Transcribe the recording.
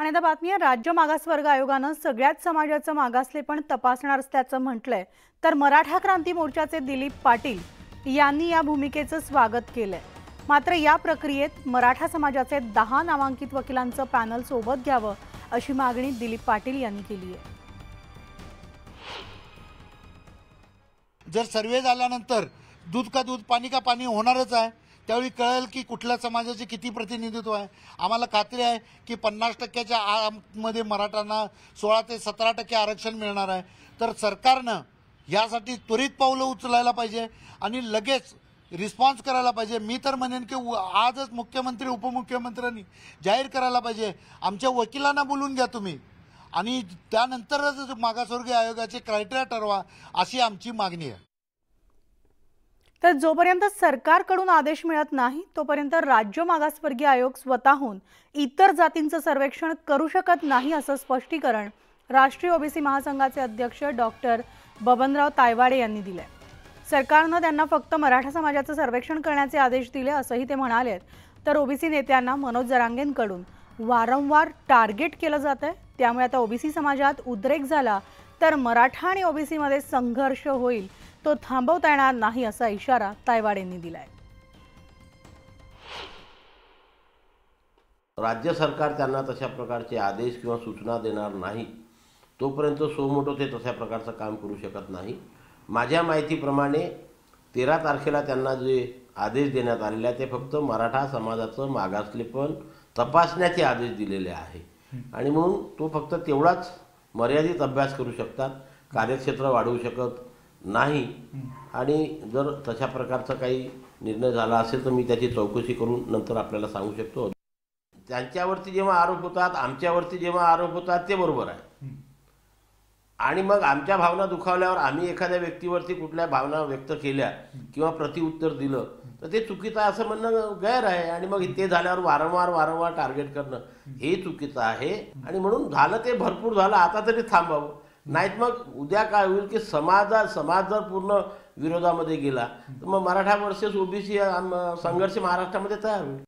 आणि आता बातमी आहे राज्य मागासवर्ग आयोगानं सगळ्याच समाजाचं मागासले पण तपासणार असल्याचं म्हटलंय तर मराठा क्रांती मोर्चाचे दिलीप पाटील यांनी या भूमिकेचं स्वागत केलंय मात्र या प्रक्रियेत मराठा समाजाचे दहा नामांकित वकिलांचं पॅनल सोबत घ्यावं अशी मागणी दिलीप पाटील यांनी केली आहे जर सर्वे झाल्यानंतर दूध का दूध पाणी का पाणी होणारच आहे त्यावेळी कळेल की कुठल्या समाजाचे किती प्रतिनिधित्व आहे आम्हाला खात्री आहे की पन्नास टक्क्याच्या आमध्ये मराठ्यांना सोळा ते सतरा टक्के आरक्षण मिळणार आहे तर सरकारनं यासाठी त्वरित पावलं उचलायला पाहिजे आणि लगेच रिस्पॉन्स करायला पाहिजे मी तर म्हणेन की आजच मुख्यमंत्री उपमुख्यमंत्र्यांनी जाहीर करायला पाहिजे आमच्या वकिलांना बोलून घ्या तुम्ही आणि त्यानंतरच मागासवर्गीय आयोगाचे क्रायटेरिया ठरवा अशी आमची मागणी आहे तर जोपर्यंत सरकारकडून आदेश मिळत नाही तोपर्यंत राज्य मागासवर्गीय आयोग स्वतःहून इतर जातींचं सर्वेक्षण करू शकत नाही असं स्पष्टीकरण राष्ट्रीय ओबीसी महासंघाचे अध्यक्ष डॉक्टर बबनराव तायवाडे यांनी दिले सरकारनं त्यांना फक्त मराठा समाजाचं सर्वेक्षण करण्याचे आदेश दिले असंही ते म्हणाले तर ओबीसी नेत्यांना मनोज जरांगेंकडून वारंवार टार्गेट केलं जात आहे त्यामुळे आता ओबीसी समाजात उद्रेक झाला तर मराठा आणि ओबीसीमध्ये संघर्ष होईल तो थांबवता येणार नाही असा इशारा तायवाड यांनी दिलाय राज्य सरकार त्यांना तशा प्रकारचे आदेश किंवा सूचना देणार नाही तोपर्यंत सोमोटो ते तशा प्रकारचं काम करू शकत नाही माझ्या माहितीप्रमाणे तेरा तारखेला त्यांना जे आदेश देण्यात आलेले आहे ते फक्त मराठा समाजाचं मागासलेपण तपासण्याचे आदेश दिलेले आहे आणि म्हणून तो फक्त तेवढाच मर्यादित अभ्यास करू शकतात कार्यक्षेत्र वाढवू शकत नाही आणि जर तशा प्रकारचा काही निर्णय झाला असेल तर मी त्याची चौकशी करून नंतर आपल्याला सांगू शकतो त्यांच्यावरती जेव्हा आरोप होतात आमच्यावरती जेव्हा आरोप होतात ते बरोबर आहे आणि मग आमच्या भावना दुखावल्यावर आम्ही एखाद्या व्यक्तीवरती कुठल्या भावना व्यक्त केल्या किंवा प्रतिउत्तर दिलं तर ते चुकीचं असं म्हणणं गैर आहे आणि मग ते झाल्यावर वारंवार वारंवार टार्गेट करणं हे चुकीचं आहे आणि म्हणून झालं ते भरपूर झालं आता तरी थांबावं नाहीत मग उद्या काय होईल की समाजा समाज जर पूर्ण विरोधामध्ये गेला तर मग मराठा वर्सेस ओबीसी संघर्ष महाराष्ट्रामध्ये तयार होईल